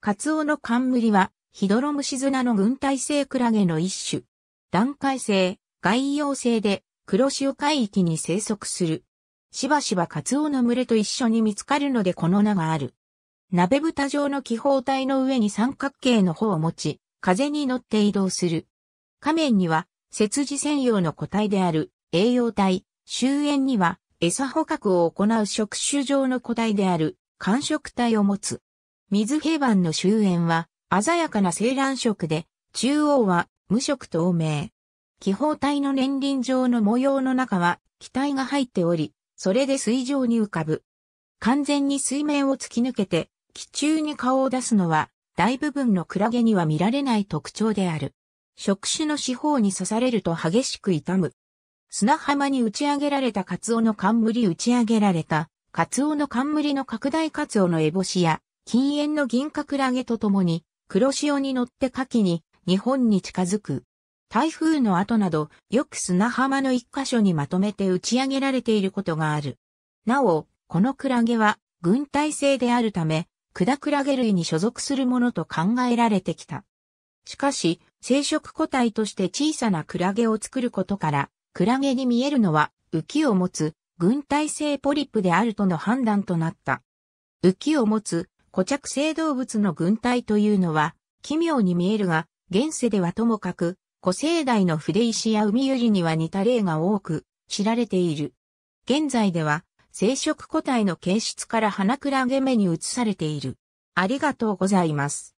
カツオの冠は、ヒドロムシズナの軍隊性クラゲの一種。段階性、外洋性で、黒潮海域に生息する。しばしばカツオの群れと一緒に見つかるのでこの名がある。鍋蓋状の気泡体の上に三角形の帆を持ち、風に乗って移動する。下面には、節字専用の個体である栄養体、周縁には餌捕獲を行う触手状の個体である感触体を持つ。水平板の周焉は鮮やかな青藍色で、中央は無色透明。気泡体の年輪状の模様の中は気体が入っており、それで水上に浮かぶ。完全に水面を突き抜けて、気中に顔を出すのは、大部分のクラゲには見られない特徴である。触手の四方に刺されると激しく痛む。砂浜に打ち上げられたカツオの冠打ち上げられた、カツオの冠の拡大カツオのエボシや、禁煙の銀カクラゲとともに、黒潮に乗って夏季に日本に近づく。台風の後など、よく砂浜の一箇所にまとめて打ち上げられていることがある。なお、このクラゲは、軍隊制であるため、クダクラゲ類に所属するものと考えられてきた。しかし、生殖個体として小さなクラゲを作ることから、クラゲに見えるのは、浮きを持つ、軍隊性ポリプであるとの判断となった。浮きを持つ、固着性動物の群体というのは、奇妙に見えるが、現世ではともかく、古生代の筆石や海ゆりには似た例が多く、知られている。現在では、生殖個体の形質から花クラ目に移されている。ありがとうございます。